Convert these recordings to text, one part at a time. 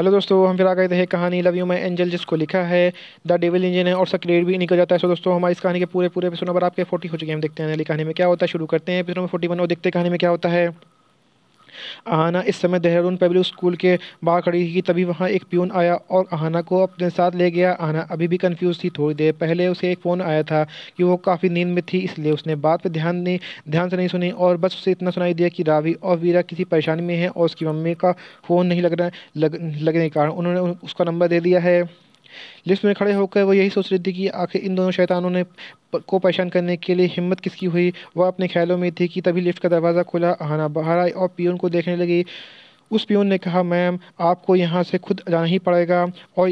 hello दोस्तों हम फिर आ गए थे कहानी लव यू मैं एंजल जिसको लिखा है द डेविल इंजन है और सक्रेट भी निकल जाता है सो दोस्तों हमारी इस कहानी के पूरे पूरे एपिसोड नंबर आपके फोर्टी हो चुके हैं हम देखते हैं कहानी में क्या होता है शुरू करते हैं एपिसोड नंबर फोर्टी वन और देखते हैं कहानी में क्या होता है आहाना इस समय देहरादून पब्लिक स्कूल के बाहर खड़ी थी तभी वहाँ एक प्यून आया और आहाना को अपने साथ ले गया आहना अभी भी कंफ्यूज थी थोड़ी देर पहले उसे एक फ़ोन आया था कि वो काफ़ी नींद में थी इसलिए उसने बात पर ध्यान नहीं ध्यान से नहीं सुनी और बस उसे इतना सुनाई दिया कि रावी और वीरा किसी परेशानी में है और उसकी मम्मी का फ़ोन नहीं लग रहा लग, लगने के कारण उन्होंने उसका नंबर दे दिया है लिफ्ट में खड़े होकर वो यही सोच रही थी कि आखिर इन दोनों शैतानों ने को परेशान करने के लिए हिम्मत किसकी हुई वह अपने ख्यालों में थी कि तभी लिफ्ट का दरवाज़ा खुला आना बाहर आई और पियोन को देखने लगी उस प्यून ने कहा मैम आपको यहाँ से खुद जाना ही पड़ेगा और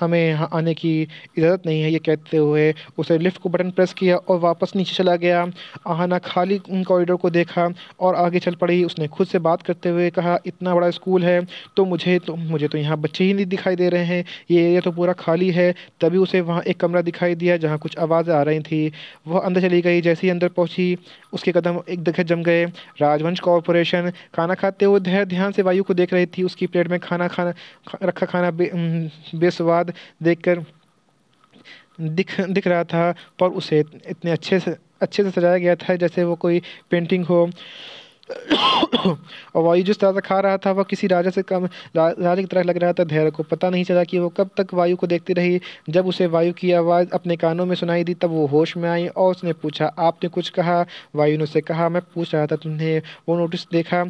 हमें यहाँ आने की इजाज़त नहीं है ये कहते हुए उसे लिफ्ट को बटन प्रेस किया और वापस नीचे चला गया आहाना खाली कॉरिडोर को देखा और आगे चल पड़ी उसने खुद से बात करते हुए कहा इतना बड़ा स्कूल है तो मुझे तो मुझे तो यहाँ बच्चे ही नहीं दिखाई दे रहे हैं ये एरिया तो पूरा खाली है तभी उसे वहाँ एक कमरा दिखाई दिया जहाँ कुछ आवाज़ें आ रही थी वह अंदर चली गई जैसे ही अंदर पहुँची उसके कदम एक दखे जम गए राजवंश कॉरपोरेशन खाना खाते हुए धैर्य ध्यान से वायु जटायु को देख रही थी उसकी प्लेट में खाना खाना खा, रखा खाना बे, बेस्वाद देखकर दिख दिख रहा था पर उसे इतने अच्छे से अच्छे से सजाया गया था जैसे वो कोई पेंटिंग हो और वायु जिस तरह से खा रहा था वह किसी राजा से कम रा, राजा की तरह लग रहा था धैर्य को पता नहीं चला कि वो कब तक वायु को देखती रही जब उसे वायु की आवाज़ अपने कानों में सुनाई दी तब वो होश में आई और उसने पूछा आपने कुछ कहा वायु ने उसे कहा मैं पूछ रहा था तुमने वो नोटिस देखा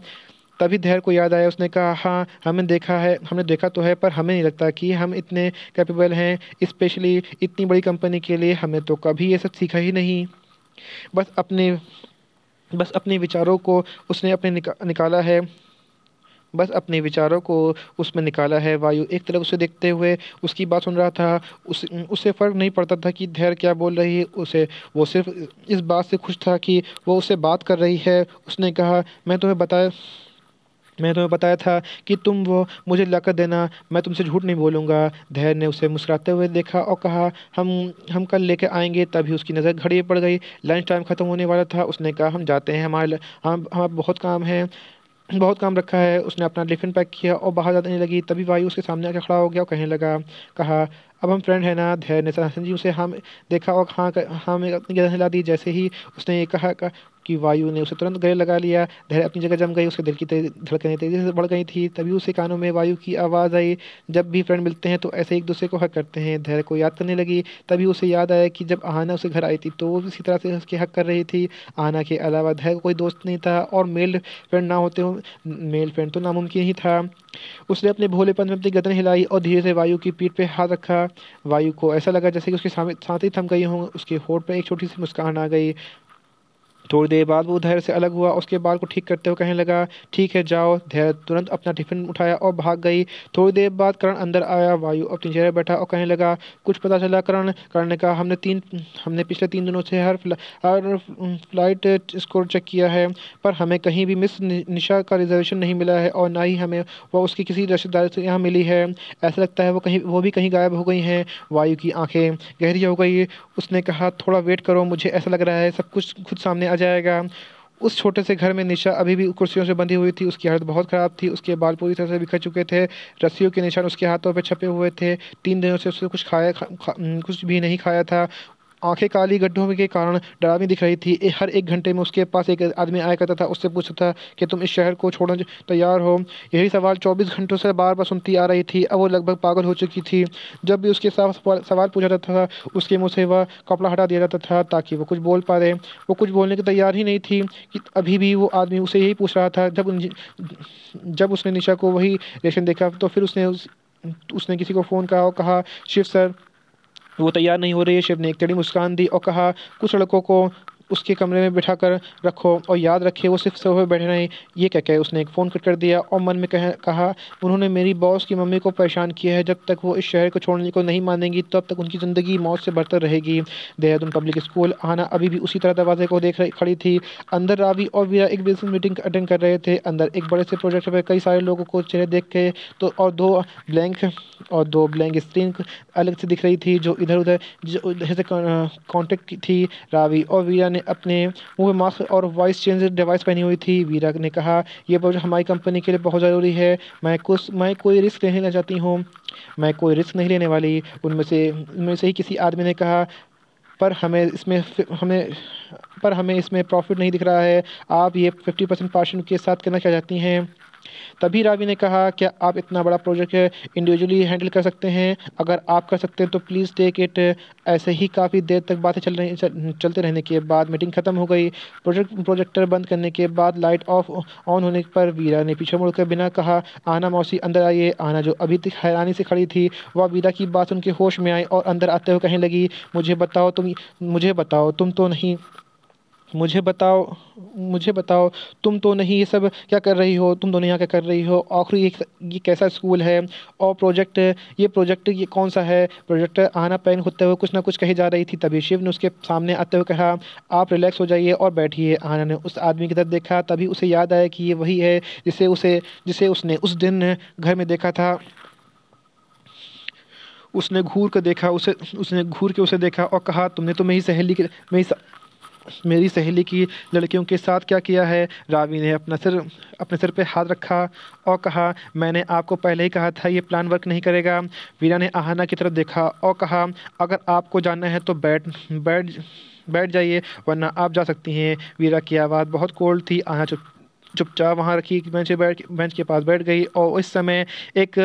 तभी धैर्य को याद आया उसने कहा हाँ हमें देखा है हमने देखा तो है पर हमें नहीं लगता कि हम इतने कैपेबल हैं स्पेशली इतनी बड़ी कंपनी के लिए हमें तो कभी ये सब सीखा ही नहीं बस अपने बस अपने विचारों को उसने अपने निका, निकाला है बस अपने विचारों को उसमें निकाला है वायु एक तरफ उसे देखते हुए उसकी बात सुन रहा था उस उसे फ़र्क नहीं पड़ता था कि धैर्य क्या बोल रही है उसे वो सिर्फ इस बात से खुश था कि वो उससे बात कर रही है उसने कहा मैं तुम्हें बताया मैंने तुम्हें बताया था कि तुम वो मुझे लाकर देना मैं तुमसे झूठ नहीं बोलूँगा धैर्य ने उसे मुस्कुराते हुए देखा और कहा हम हम कल लेकर आएंगे तभी उसकी नज़र घड़ी पड़ गई लंच टाइम ख़त्म होने वाला था उसने कहा हम जाते हैं हमारे हम हमारा हाँ, बहुत काम है बहुत काम रखा है उसने अपना टिफिन पैक किया और बाहर जाने लगी तभी वायु उसके सामने आकर खड़ा हो गया और कहने लगा कहा अब हम फ्रेंड है ना धैर्य ने जी उसे हम देखा और हाँ हमें हाँ, अपनी गर्दन हिला दी जैसे ही उसने ये कहा कि वायु ने उसे तुरंत गले लगा लिया धैर्य अपनी जगह जम गई उसके दिल की धड़कने तेज़ी से बढ़ गई थी तभी उसके कानों में वायु की आवाज़ आई जब भी फ्रेंड मिलते हैं तो ऐसे एक दूसरे को हक करते हैं धैर्य को याद करने लगी तभी उसे याद आया कि जब आना उसे घर आई थी तो वो इसी तरह से उसके हक कर रही थी आना के अलावा धैर्य को कोई दोस्त नहीं था और मेल फ्रेंड ना होते हो मेल फ्रेंड तो नामुमकिन ही था उसने अपने भोलेपन में अपनी गर्दन हिलाई और धीरे से वायु की पीठ पर हाथ रखा वायु को ऐसा लगा जैसे कि उसके साथ ही थम गई हों उसके होठ पर एक छोटी सी मुस्कान आ गई थोड़ी देर बाद वो धैर्य से अलग हुआ उसके बाल को ठीक करते हुए कहने लगा ठीक है जाओ धैर्य तुरंत अपना टिफिन उठाया और भाग गई थोड़ी देर बाद करण अंदर आया वायु अपनी चेहरे बैठा और कहने लगा कुछ पता चला करण करण ने कहा हमने तीन हमने पिछले तीन दिनों से हर हर फ्लाइट स्कोर चेक किया है पर हमें कहीं भी मिस निशा का रिजर्वेशन नहीं मिला है और ना ही हमें वह उसकी किसी रिश्तेदार से यहाँ मिली है ऐसा लगता है वो कहीं वो भी कहीं गायब हो गई हैं वायु की आंखें गहरी हो गई उसने कहा थोड़ा वेट करो मुझे ऐसा लग रहा है सब कुछ खुद सामने आ जाएगा उस छोटे से घर में निशा अभी भी कुर्सियों से बंधी हुई थी उसकी हालत बहुत ख़राब थी उसके बाल पूरी तरह से बिखर चुके थे रस्सियों के निशान उसके हाथों पर छपे हुए थे तीन दिनों से उसने कुछ खाया खा, खा, कुछ भी नहीं खाया था आंखें काली गड्ढों के कारण डरावनी दिख रही थी हर एक घंटे में उसके पास एक आदमी आया करता था उससे पूछता था कि तुम इस शहर को छोड़ने तैयार हो यही सवाल चौबीस घंटों से बार बार सुनती आ रही थी अब वो लगभग पागल हो चुकी थी जब भी उसके साथ सवाल पूछा जाता था उसके मुँह से वह कपड़ा हटा दिया जाता था ताकि वो कुछ बोल पा रहे वो कुछ बोलने की तैयार ही नहीं थी कि अभी भी वो आदमी उसे यही पूछ रहा था जब जब उसने निशा को वही रेशन देखा तो फिर उसने उसने किसी को फ़ोन कहा और कहा शिव सर वो तैयार नहीं हो रही है शिव ने एक चढ़ी मुस्कान दी और कहा कुछ लड़कों को उसके कमरे में बिठा कर रखो और याद रखे वो सिर्फ सोफे बैठे रहे ये कह के उसने एक फ़ोन कट कर दिया और मन में कह कहा उन्होंने मेरी बॉस की मम्मी को परेशान किया है जब तक वो इस शहर को छोड़ने को नहीं मानेंगी तब तक उनकी ज़िंदगी मौत से बढ़तर रहेगी देहरादून पब्लिक स्कूल आना अभी भी उसी तरह दरवाजे को देख रही खड़ी थी अंदर रावी और वीरा एक बिजनेस मीटिंग अटेंड कर रहे थे अंदर एक बड़े से प्रोजेक्ट पर कई सारे लोगों को चेहरे देख के तो और दो ब्लैंक और दो ब्लैंक स्क्रीन अलग से दिख रही थी जो इधर उधर जैसे कॉन्टेक्ट थी रावी और वीरा ने ने अपने मुंह में मास्क और वॉइस चेंज डिवाइस पहनी हुई थी वीरा ने कहा यह प्रोजेक्ट हमारी कंपनी के लिए बहुत ज़रूरी है मैं कुछ मैं कोई रिस्क नहीं लेना चाहती हूँ मैं कोई रिस्क नहीं लेने वाली उनमें से उनमें से ही किसी आदमी ने कहा पर हमें इसमें हमें पर हमें इसमें प्रॉफिट नहीं दिख रहा है आप ये फिफ्टी परसेंट पार्शन के साथ करना चाहती हैं तभी रावी ने कहा क्या आप इतना बड़ा प्रोजेक्ट इंडिविजुअली हैंडल कर सकते हैं अगर आप कर सकते हैं तो प्लीज़ टेक इट ऐसे ही काफ़ी देर तक बातें चल रही चलते रहने के बाद मीटिंग ख़त्म हो गई प्रोजेक्ट प्रोजेक्टर बंद करने के बाद लाइट ऑफ ऑन होने पर वीरा ने पीछे मुड़कर बिना कहा आना मौसी अंदर आइए आना जो अभी तक हैरानी से खड़ी थी वह वीरा की बात उनके होश में आई और अंदर आते हुए कहने लगी मुझे बताओ तुम मुझे बताओ तुम तो नहीं मुझे बताओ मुझे बताओ तुम तो नहीं ये सब क्या कर रही हो तुम दोनों यहाँ क्या कर रही हो आखिरी ये, ये कैसा स्कूल है और प्रोजेक्ट ये प्रोजेक्ट ये कौन सा है प्रोजेक्ट आना पैन होते हुए कुछ ना कुछ कही जा रही थी तभी शिव ने उसके सामने आते हुए कहा आप रिलैक्स हो जाइए और बैठिए आना ने उस आदमी की तरफ देखा तभी उसे याद आया कि ये वही है जिसे उसे जिसे उसने उस दिन घर में देखा था उसने घूर कर देखा उसे उसने घूर के उसे देखा और कहा तुमने तो मेरी सहेली के मेरी मेरी सहेली की लड़कियों के साथ क्या किया है रावी ने अपना सिर अपने सिर पर हाथ रखा और कहा मैंने आपको पहले ही कहा था ये प्लान वर्क नहीं करेगा वीरा ने आहाना की तरफ देखा और कहा अगर आपको जाना है तो बैठ बैठ बैठ जाइए वरना आप जा सकती हैं वीरा की आवाज़ बहुत कोल्ड थी आहाना चुप चुपचाप वहाँ रखी बेंच बैठ बेंच के पास बैठ गई और उस समय एक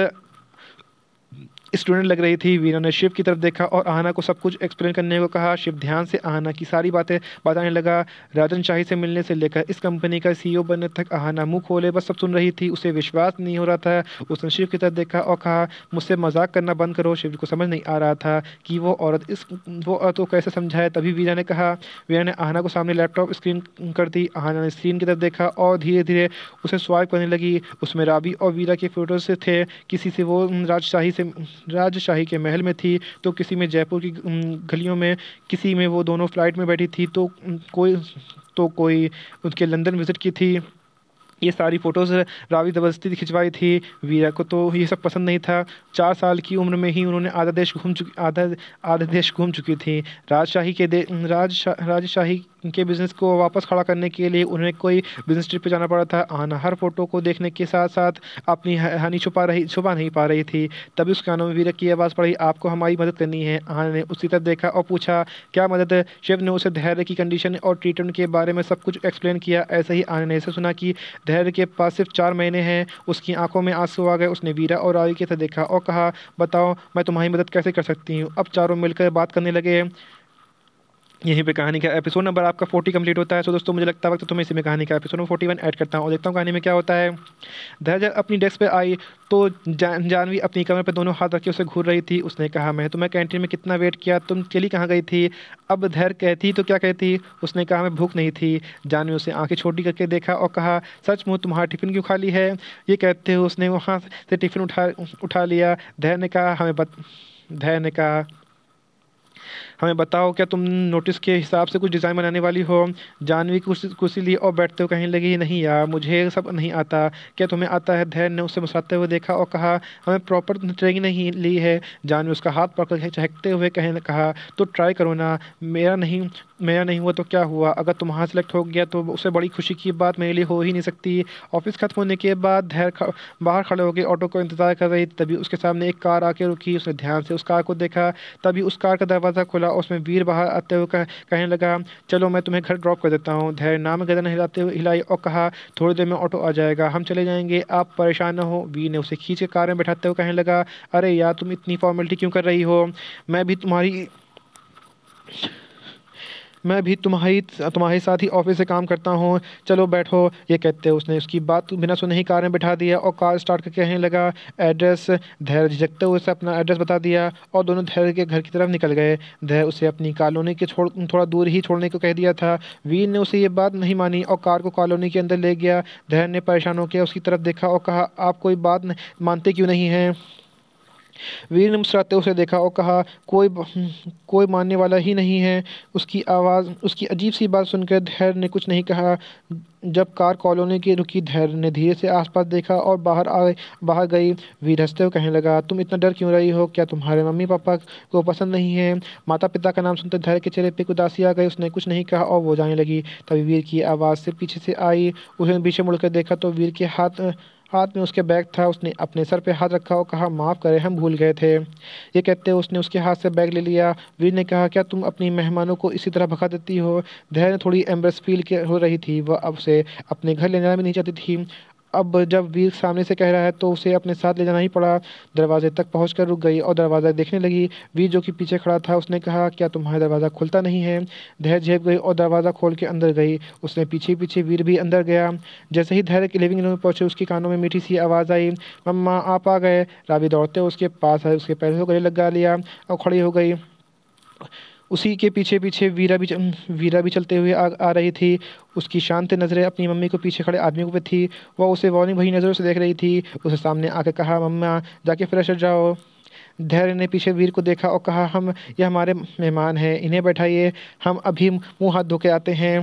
स्टूडेंट लग रही थी वीना ने शिव की तरफ देखा और आहना को सब कुछ एक्सप्लेन करने को कहा शिव ध्यान से आहना की सारी बातें बताने लगा राजन शाही से मिलने से लेकर इस कंपनी का सीईओ e बनने तक आहना मुंह खोले बस सब सुन रही थी उसे विश्वास नहीं हो रहा था उसने शिव की तरफ देखा और कहा मुझसे मजाक करना बंद करो शिव को समझ नहीं आ रहा था कि वो औरत इस वो औरत को कैसे समझाए तभी वीना ने कहा वीना ने आहना को सामने लैपटॉप स्क्रीन कर दी आहना ने स्क्रीन की तरफ देखा और धीरे धीरे उसे स्वाइप करने लगी उसमें राबी और वीरा के फोटोज थे किसी से वो राजशाही से राजशाही के महल में थी तो किसी में जयपुर की गलियों में किसी में वो दोनों फ्लाइट में बैठी थी तो कोई तो कोई उनके लंदन विज़िट की थी ये सारी फ़ोटोज़ रावी दबस्ती खिंचवाई थी वीरा को तो ये सब पसंद नहीं था चार साल की उम्र में ही उन्होंने आधा देश घूम चुकी आधा आधा देश घूम चुकी थी राजशाही के राज राजशाही के बिज़नेस को वापस खड़ा करने के लिए उन्हें कोई बिज़नेस ट्रिप पे जाना पड़ा था आना हर फ़ोटो को देखने के साथ साथ अपनी हानि छुपा रही छुपा नहीं पा रही थी तभी उस गानों में वीरा की आवाज़ पड़ी आपको हमारी मदद करनी है आना ने उसी तरफ देखा और पूछा क्या मदद शिव ने उसे धैर्य की कंडीशन और ट्रीटमेंट के बारे में सब कुछ एक्सप्लेन किया ऐसे ही आना ने ऐसे सुना कि शहर के पास सिर्फ चार महीने हैं उसकी आंखों में आंसू आ गए उसने वीरा और रावी की तरह देखा और कहा बताओ मैं तुम्हारी मदद कैसे कर सकती हूँ अब चारों मिलकर बात करने लगे यहीं पे कहानी का एपिसोड नंबर आपका फोर्टी कंप्लीट होता है सो दोस्तों मुझे लगता है वक्त तो मैं इसी में कहानी का episode number forty one add करता हूँ और देखता हूँ कहानी में क्या होता है धैर्य अपनी डेस्क पे आई तो जान जानवी अपनी कमर पे दोनों हाथ रखे उसे घूर रही थी उसने कहा मैं तो मैं कैंटीन में कितना वेट किया तुम चली कहाँ गई थी अब धैर्य कहती तो क्या कहती उसने कहा मैं भूख नहीं थी जानवी उसे आँखें छोटी करके देखा और कहा सच मुँह तुम्हारा टिफ़िन क्यों खाली है ये कहते हुए उसने वहाँ से टिफ़िन उठा उठा लिया धैर्य ने कहा हमें बत धैर्य ने कहा हमें बताओ क्या तुम नोटिस के हिसाब से कुछ डिज़ाइन बनाने वाली हो जानवी कुर्सी कुर्सी ली और बैठते हुए कहने लगी नहीं यार मुझे सब नहीं आता क्या तुम्हें आता है धैर्य ने उससे मुसाते हुए देखा और कहा हमें प्रॉपर ट्रेनिंग नहीं ली है जानवी उसका हाथ पकड़ चहकते हुए कहने कहा तो ट्राई करो ना मेरा नहीं मेरा नहीं हुआ तो क्या हुआ अगर तुम वहाँ सेलेक्ट हो गया तो उससे बड़ी खुशी की बात मेरे लिए हो ही नहीं सकती ऑफिस ख़त्म होने के बाद धैर्य बाहर खड़े होकर ऑटो को इंतजार कर रही तभी उसके सामने एक कार आके रुकी उसने ध्यान से उस कार को देखा तभी उस कार का दरवाज़ा खुला उसमें बाहर आते हुए कहने लगा चलो मैं तुम्हें घर ड्रॉप कर देता हूँ धैर्य नाम गर्दन हिलाते हुए हिलाई और कहा थोड़ी देर में ऑटो आ जाएगा हम चले जाएंगे आप परेशान न हो वीर ने उसे खींच के कार में बैठाते हुए कहने लगा अरे यार तुम इतनी फॉर्मेलिटी क्यों कर रही हो मैं भी तुम्हारी मैं भी तुम्हारी तुम्हारे साथ ही ऑफिस से काम करता हूँ चलो बैठो ये कहते उसने उसकी बात बिना सुने ही कार में बैठा दिया और कार स्टार्ट करके कहने लगा एड्रेस धैर्य झिझकते हुए उसे अपना एड्रेस बता दिया और दोनों धैर्य के घर की तरफ निकल गए धैर्य उसे अपनी कॉलोनी के छोड़ थोड़ा दूर ही छोड़ने को कह दिया था वीर ने उसे ये बात नहीं मानी और कार को कॉलोनी के अंदर ले गया धैर्य ने परेशान होकर उसकी तरफ देखा और कहा आप कोई बात मानते क्यों नहीं हैं वीर ने मुस्कुराते उसे देखा और कहा कोई हम्म, कोई मानने वाला ही नहीं है उसकी आवाज़ उसकी अजीब सी बात सुनकर धैर्य ने कुछ नहीं कहा जब कार कॉलोनी की रुकी धैर्य ने धीरे से आसपास देखा और बाहर आए बाहर गई वीर हंसते हुए कहने लगा तुम इतना डर क्यों रही हो क्या तुम्हारे मम्मी पापा को पसंद नहीं है माता पिता का नाम सुनते धैर्य के चेहरे पर उदासी आ गई उसने कुछ नहीं कहा और वो जाने लगी तभी वीर की आवाज़ से पीछे से आई उसने पीछे मुड़कर देखा तो वीर के हाथ हाथ में उसके बैग था उसने अपने सर पे हाथ रखा और कहा माफ़ करें हम भूल गए थे ये कहते उसने उसके हाथ से बैग ले लिया वीर ने कहा क्या तुम अपनी मेहमानों को इसी तरह भगा देती हो धैर्य थोड़ी एम्बरस फील हो रही थी वह अब से अपने घर ले जाना भी नहीं चाहती थी अब जब वीर सामने से कह रहा है तो उसे अपने साथ ले जाना ही पड़ा दरवाजे तक पहुँच रुक गई और दरवाज़ा देखने लगी वीर जो कि पीछे खड़ा था उसने कहा क्या तुम्हारा दरवाज़ा खुलता नहीं है धैर्य झेप गई और दरवाज़ा खोल के अंदर गई उसने पीछे पीछे वीर भी अंदर गया जैसे ही धैर्य के लिविंग रूम में पहुँचे उसके कानों में मीठी सी आवाज़ आई मम्मा आप आ गए रावी दौड़ते उसके पास आए उसके पैरों को गले लगा लिया और खड़ी हो गई उसी के पीछे पीछे वीरा भी वीरा भी चलते हुए आ, आ रही थी उसकी शांत नज़रें अपनी मम्मी को पीछे खड़े आदमी पे थी वह उसे वार्निंग भरी नज़रों से देख रही थी उसे सामने आकर कहा मम्मा जाके फ्रेश हो जाओ धैर्य ने पीछे वीर को देखा और कहा हम ये हमारे मेहमान हैं इन्हें बैठाइए हम अभी मुँह हाथ धो के आते हैं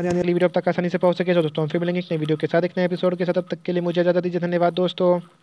हमारे आने वाली वीडियो अब तक आसानी से पहुंच सके तो दोस्तों हम फिर मिलेंगे इस नए वीडियो के साथ एक नए एपिसोड के साथ अब तक के लिए मुझे ज़्यादा दीजिए धन्यवाद दोस्तों